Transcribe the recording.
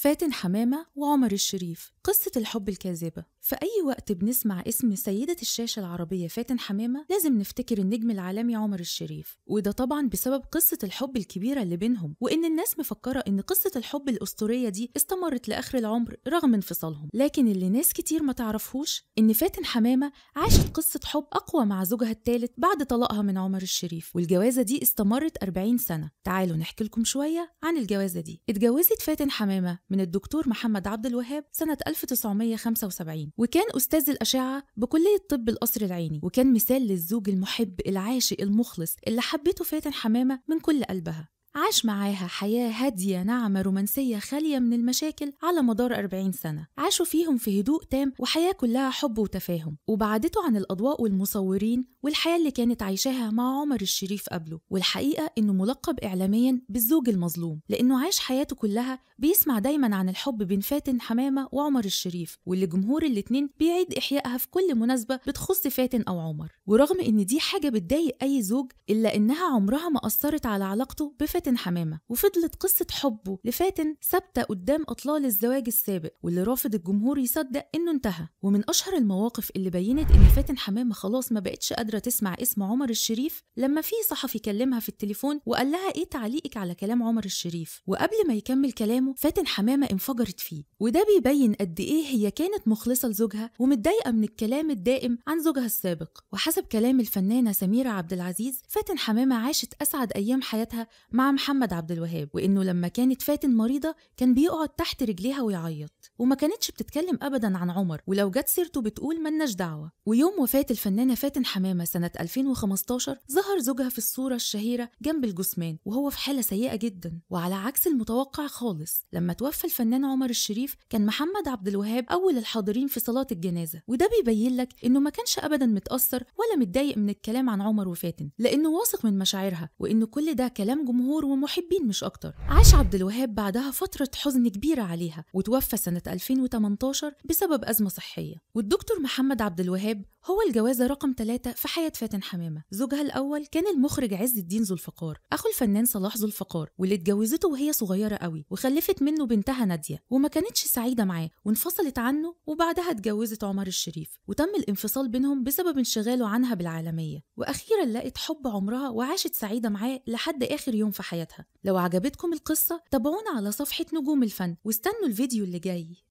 فاتن حمامة وعمر الشريف قصة الحب الكاذبة في أي وقت بنسمع اسم سيدة الشاشة العربية فاتن حمامة لازم نفتكر النجم العالمي عمر الشريف وده طبعا بسبب قصة الحب الكبيرة اللي بينهم وإن الناس مفكرة إن قصة الحب الأسطورية دي استمرت لآخر العمر رغم انفصالهم لكن اللي ناس كتير ما تعرفهوش إن فاتن حمامة عاشت قصة حب أقوى مع زوجها الثالث بعد طلاقها من عمر الشريف والجوازة دي استمرت 40 سنة تعالوا نحكي لكم شوية عن الجوازة دي اتجوزت فاتن حمامة من الدكتور محمد عبد الوهاب سنة 1975 وكان أستاذ الأشعة بكلية طب القصر العيني وكان مثال للزوج المحب العاشق المخلص اللي حبته فاتن حمامة من كل قلبها عاش معاها حياة هادية ناعمة رومانسية خالية من المشاكل على مدار 40 سنة عاشوا فيهم في هدوء تام وحياة كلها حب وتفاهم وبعدته عن الأضواء والمصورين والحياة اللي كانت عايشاها مع عمر الشريف قبله والحقيقة إنه ملقب إعلاميا بالزوج المظلوم لأنه عاش حياته كلها بيسمع دايما عن الحب بين فاتن حمامة وعمر الشريف واللي جمهور الاتنين بيعيد إحيائها في كل مناسبة بتخص فاتن أو عمر ورغم إن دي حاجة بتضايق أي زوج إلا إنها عمرها ما أثرت على علاقته بفاتن لفاتن حمامة وفضلت قصة حبه لفاتن ثابتة قدام أطلال الزواج السابق واللي رافض الجمهور يصدق إنه انتهى ومن أشهر المواقف اللي بينت إن فاتن حمامة خلاص ما بقتش قادرة تسمع اسم عمر الشريف لما في صحفي كلمها في التليفون وقال لها إيه تعليقك على كلام عمر الشريف وقبل ما يكمل كلامه فاتن حمامة انفجرت فيه وده بيبين قد إيه هي كانت مخلصة لزوجها ومتضايقة من الكلام الدائم عن زوجها السابق وحسب كلام الفنانة سميرة عبد العزيز فاتن حمامة عاشت أسعد أيام حياتها مع محمد عبد الوهاب وإنه لما كانت فاتن مريضة كان بيقعد تحت رجليها ويعيط وما كانتش بتتكلم ابدا عن عمر ولو جت سيرته بتقول ملناش دعوه ويوم وفاه الفنانه فاتن حمامه سنه 2015 ظهر زوجها في الصوره الشهيره جنب الجثمان وهو في حاله سيئه جدا وعلى عكس المتوقع خالص لما توفى الفنان عمر الشريف كان محمد عبد الوهاب اول الحاضرين في صلاه الجنازه وده بيبين لك انه ما كانش ابدا متاثر ولا متضايق من الكلام عن عمر وفاتن لانه واثق من مشاعرها وان كل ده كلام جمهور ومحبين مش اكتر عاش عبد الوهاب بعدها فتره حزن كبيره عليها وتوفى سنه 2018 بسبب أزمة صحية والدكتور محمد عبد الوهاب هو الجوازة رقم ثلاثة في حياة فاتن حمامة زوجها الأول كان المخرج عز الدين ذو الفقار أخو الفنان صلاح ذو الفقار واللي اتجوزته وهي صغيرة قوي وخلفت منه بنتها نادية وما كانتش سعيدة معاه وانفصلت عنه وبعدها اتجوزت عمر الشريف وتم الانفصال بينهم بسبب انشغاله عنها بالعالمية وأخيرا لقت حب عمرها وعاشت سعيدة معاه لحد آخر يوم في حياتها لو عجبتكم القصة تابعونا على صفحة نجوم الفن واستنوا الفيديو اللي جاي